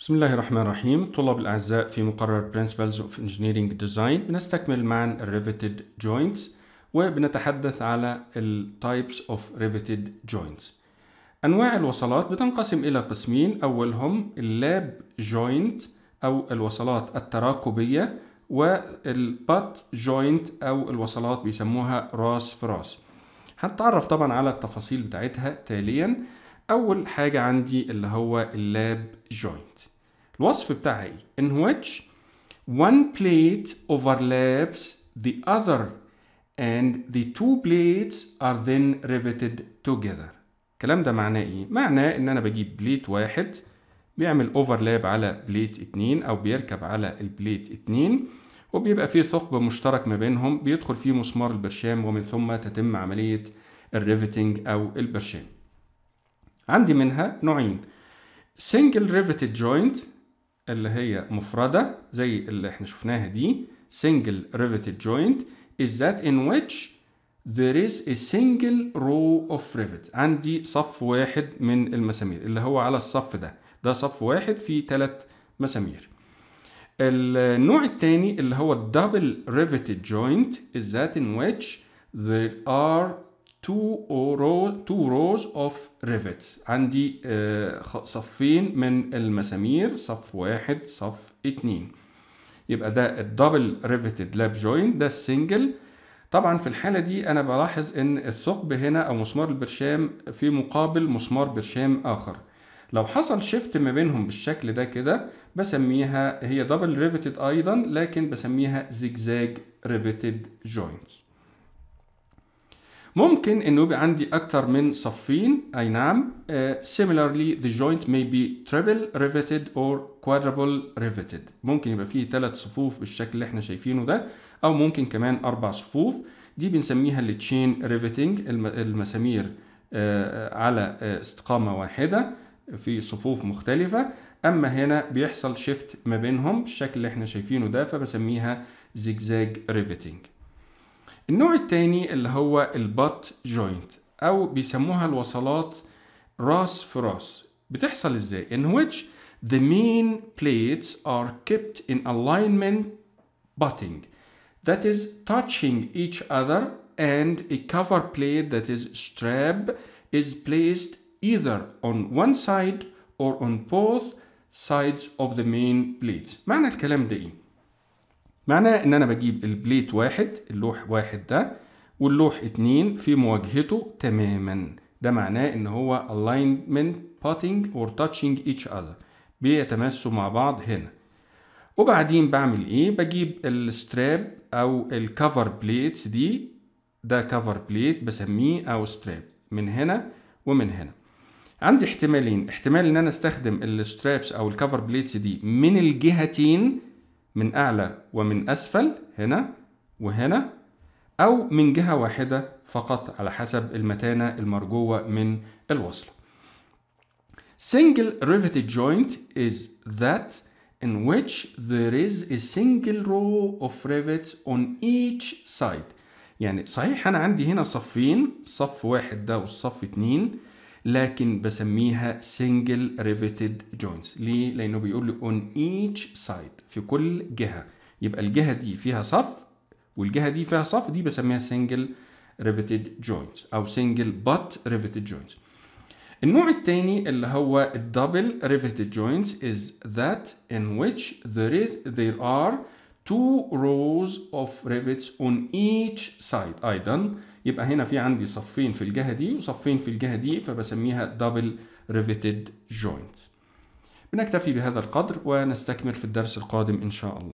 بسم الله الرحمن الرحيم طلاب الأعزاء في مقرر Principles of Engineering Design بنستكمل معا Riveted Joints وبنتحدث على ال Types of Riveted Joints أنواع الوصلات بتنقسم إلى قسمين أولهم اللاب جوينت أو الوصلات التراكبية والبات جوينت أو الوصلات بيسموها راس في راس هنتعرف طبعا على التفاصيل بتاعتها تاليا أول حاجة عندي اللي هو اللاب جوينت الوصف بتاعها ايه in which one plate overlaps the other and the two plates are then riveted together الكلام ده معناه ايه معناه ان انا بجيب بليت واحد بيعمل اوفرلاب على بليت اتنين او بيركب على البليت اتنين وبيبقى فيه ثقب مشترك ما بينهم بيدخل فيه مسمار البرشام ومن ثم تتم عملية الريفتنج او البرشام عندي منها نوعين single riveted joint اللي هي مفردة زي اللي احنا شفناها دي single riveted joint is that in which there is a single row of rivet عندي صف واحد من المسامير اللي هو على الصف ده ده صف واحد فيه ثلاث مسامير النوع الثاني اللي هو double riveted joint is that in which there are two, rows two rows of rivets عندي آه، صفين من المسامير صف واحد صف اتنين يبقى ده الدبل ريفيتد لاب جوينت ده السنجل طبعا في الحالة دي أنا بلاحظ إن الثقب هنا أو مسمار البرشام في مقابل مسمار برشام آخر لو حصل شيفت ما بينهم بالشكل ده كده بسميها هي دبل ريفيتد أيضا لكن بسميها زجزاج ريفيتد جوينتس ممكن انه يبقى عندي اكتر من صفين اي نعم uh, similarly the joint may be triple riveted or quadruple riveted ممكن يبقى فيه ثلاث صفوف بالشكل اللي احنا شايفينه ده او ممكن كمان اربع صفوف دي بنسميها التشين ريفتنج المسامير uh, على استقامة واحدة في صفوف مختلفة اما هنا بيحصل شيفت ما بينهم بالشكل اللي احنا شايفينه ده فبسميها زجزاج ريفتنج النوع الثاني اللي هو البط جوينت او بيسموها الوصلات راس في راس بتحصل ازاي in which the main plates are kept in alignment butting that is touching each other and a cover plate that is strap is placed either on one side or on both sides of the main plates معنى الكلام ده ايه معناه ان انا بجيب البليت واحد اللوح واحد ده واللوح اتنين في مواجهته تماما ده معناه ان هو alignment putting or touching each other بيتماسوا مع بعض هنا وبعدين بعمل ايه بجيب الستراب او الكفر بليتس دي ده كفر بليت بسميه او ستراب من هنا ومن هنا عندي احتمالين احتمال ان انا استخدم السترابس او الكفر بليتس دي من الجهتين من أعلى ومن أسفل هنا وهنا أو من جهة واحدة فقط على حسب المتانة المرجوة من الوصلة. Single riveted joint is that in which there is a single row of rivets on each side. يعني صحيح أنا عندي هنا صفين، صف واحد ده والصف اتنين، لكن بسميها سنجل ريفيتد جوينتس ليه لانه بيقول لي اون ايتش سايد في كل جهه يبقى الجهه دي فيها صف والجهه دي فيها صف دي بسميها سنجل ريفيتد جوينتس او سنجل بات ريفيتد جوينتس النوع الثاني اللي هو الدبل ريفيتد جوينتس is that in which there is there are two rows of rivets on each side ايضا يبقى هنا في عندي صفين في الجهة دي وصفين في الجهة دي فبسميها دبل ريفيتد جوينت بنكتفي بهذا القدر ونستكمل في الدرس القادم إن شاء الله